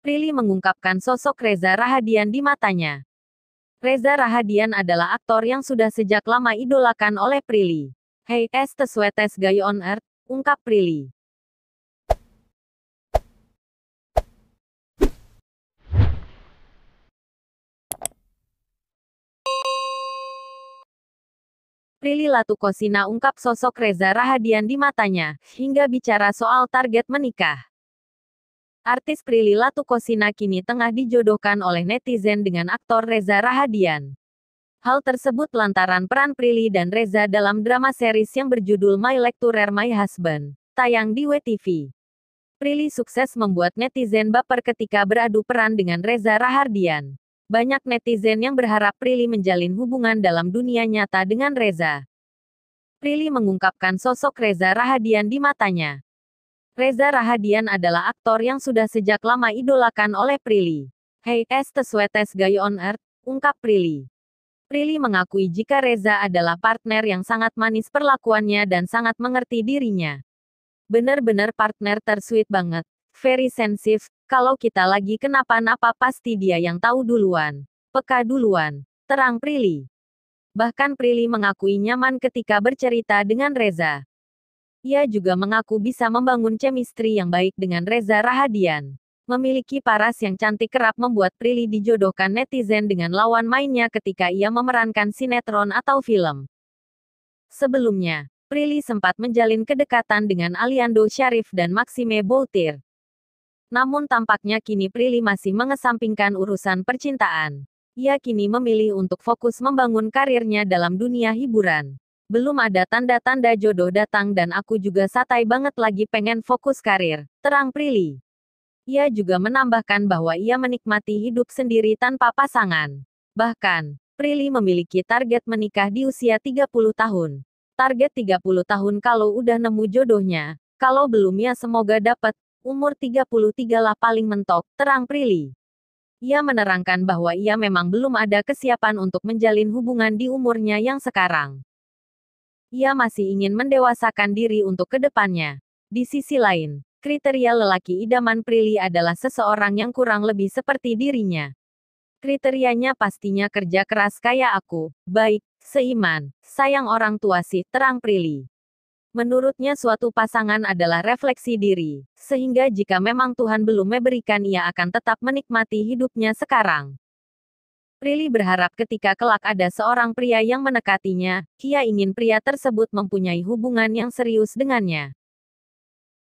Prilly mengungkapkan sosok Reza Rahadian di matanya. Reza Rahadian adalah aktor yang sudah sejak lama idolakan oleh Prilly. Hey, es tesuetes gay on earth, ungkap Prilly. Prilly Latukosina ungkap sosok Reza Rahadian di matanya, hingga bicara soal target menikah. Artis Prilly Latukosina kini tengah dijodohkan oleh netizen dengan aktor Reza Rahadian. Hal tersebut lantaran peran Prilly dan Reza dalam drama series yang berjudul My Lecturer My Husband, tayang di WTV. Prilly sukses membuat netizen baper ketika beradu peran dengan Reza Rahadian. Banyak netizen yang berharap Prilly menjalin hubungan dalam dunia nyata dengan Reza. Prilly mengungkapkan sosok Reza Rahadian di matanya. Reza Rahadian adalah aktor yang sudah sejak lama idolakan oleh Prilly. Hey, es tesuetes gay on earth, ungkap Prilly. Prilly mengakui jika Reza adalah partner yang sangat manis perlakuannya dan sangat mengerti dirinya. Bener-bener partner tersweet banget, very sensitive, kalau kita lagi kenapa-napa pasti dia yang tahu duluan. Peka duluan, terang Prilly. Bahkan Prilly mengakui nyaman ketika bercerita dengan Reza. Ia juga mengaku bisa membangun chemistry yang baik dengan Reza Rahadian. Memiliki paras yang cantik kerap membuat Prilly dijodohkan netizen dengan lawan mainnya ketika ia memerankan sinetron atau film. Sebelumnya, Prilly sempat menjalin kedekatan dengan Aliando Syarif dan Maxime Boltir. Namun tampaknya kini Prilly masih mengesampingkan urusan percintaan. Ia kini memilih untuk fokus membangun karirnya dalam dunia hiburan belum ada tanda-tanda jodoh datang dan aku juga satai banget lagi pengen fokus karir, terang Prilly. Ia juga menambahkan bahwa ia menikmati hidup sendiri tanpa pasangan. Bahkan, Prilly memiliki target menikah di usia 30 tahun. Target 30 tahun kalau udah nemu jodohnya, kalau belum ya semoga dapat, umur 33 lah paling mentok, terang Prilly. Ia menerangkan bahwa ia memang belum ada kesiapan untuk menjalin hubungan di umurnya yang sekarang. Ia masih ingin mendewasakan diri untuk kedepannya. Di sisi lain, kriteria lelaki idaman Prilly adalah seseorang yang kurang lebih seperti dirinya. Kriterianya pastinya kerja keras kayak aku, baik, seiman, sayang orang tua sih, terang Prilly. Menurutnya suatu pasangan adalah refleksi diri, sehingga jika memang Tuhan belum memberikan ia akan tetap menikmati hidupnya sekarang. Prilly berharap ketika kelak ada seorang pria yang menekatinya, ia ingin pria tersebut mempunyai hubungan yang serius dengannya.